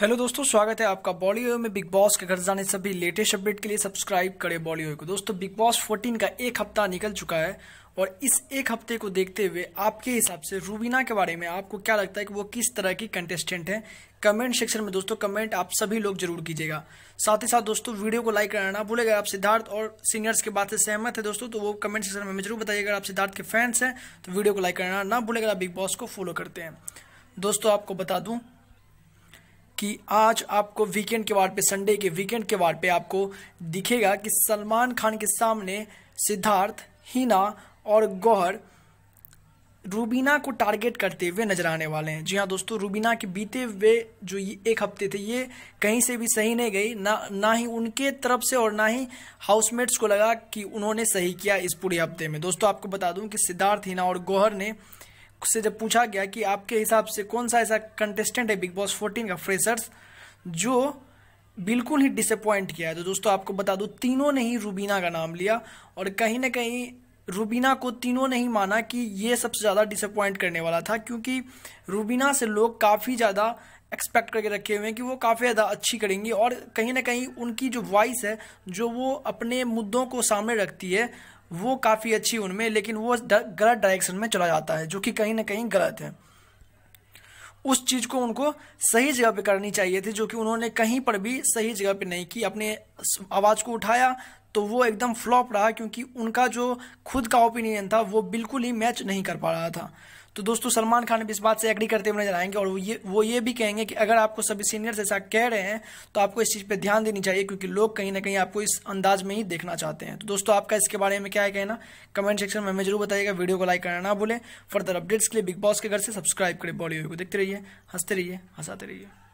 hello दोस्तों स्वागत है आपका बॉलीवुड में बिग बॉस के घर जाने सभी लेटेस्ट अपडेट के लिए सब्सक्राइब करें बॉलीवुड को दोस्तों बिग बॉस 14 का एक हफ्ता निकल चुका है और इस एक हफ्ते को देखते हुए आपके हिसाब से रूबीना के बारे में आपको क्या लगता है कि वो किस तरह की कंटेस्टेंट है कमेंट सेक्शन में दोस्तों कमेंट आप सभी लोग जरूर कीजिएगा साथ ही साथ दोस्तों वीडियो को लाइक करना ना भूलेगा आप सिद्धार्थ और सीनियर्स के बात से सहमत है दोस्तों तो वो कमेंट सेक्शन में जरूर बताइएगा आप सिद्धार्थ के फैंस हैं तो वीडियो को लाइक करना ना भूलेगा बिग बॉस को फॉलो करते हैं दोस्तों आपको बता दूं कि आज आपको वीकेंड के वार पे संडे के वीकेंड के वार पे आपको दिखेगा कि सलमान खान के सामने सिद्धार्थ हीना और गौहर रूबीना को टारगेट करते हुए नजर आने वाले हैं जी हाँ दोस्तों रूबीना के बीते हुए जो ये एक हफ्ते थे ये कहीं से भी सही नहीं गई ना ना ही उनके तरफ से और ना ही हाउसमेट्स को लगा कि उन्होंने सही किया इस पूरे हफ्ते में दोस्तों आपको बता दूं कि सिद्धार्थ हीना और गौहर ने से जब पूछा गया कि आपके हिसाब से कौन सा ऐसा कंटेस्टेंट है बिग बॉस फोर्टीन का फ्रेशर्स जो बिल्कुल ही डिसअपॉइंट किया है तो दोस्तों आपको बता दूं तीनों ने ही रूबीना का नाम लिया और कहीं ना कहीं रूबीना को तीनों ने ही माना कि ये सबसे ज़्यादा डिसअपॉइंट करने वाला था क्योंकि रूबीना से लोग काफ़ी ज़्यादा एक्सपेक्ट करके रखे हुए हैं कि वो काफ़ी ज़्यादा अच्छी करेंगी और कहीं ना कहीं उनकी जो वॉइस है जो वो अपने मुद्दों को सामने रखती है वो काफ़ी अच्छी उनमें लेकिन वो गलत डायरेक्शन में चला जाता है जो कि कहीं ना कहीं गलत है उस चीज़ को उनको सही जगह पे करनी चाहिए थी जो कि उन्होंने कहीं पर भी सही जगह पे नहीं की अपने आवाज़ को उठाया तो वो एकदम फ्लॉप रहा क्योंकि उनका जो खुद का ओपिनियन था वो बिल्कुल ही मैच नहीं कर पा रहा था तो दोस्तों सलमान खान भी इस बात से एग्री करते हुए नजर आएंगे और वो ये वो ये भी कहेंगे कि अगर आपको सभी सीनियर्स ऐसा कह रहे हैं तो आपको इस चीज़ पर ध्यान देनी चाहिए क्योंकि लोग कहीं ना कहीं आपको इस अंदाज में ही देखना चाहते हैं तो दोस्तों आपका इसके बारे में क्या है कहना कमेंट सेक्शन में हमें जरूर बताइएगा वीडियो को लाइक करना ना भूलें फर्दर अपडेट्स के लिए बिग बॉस के घर से सब्सक्राइब करें बॉलीवुड को देखते रहिए हंसते रहिए हंसाते रहिए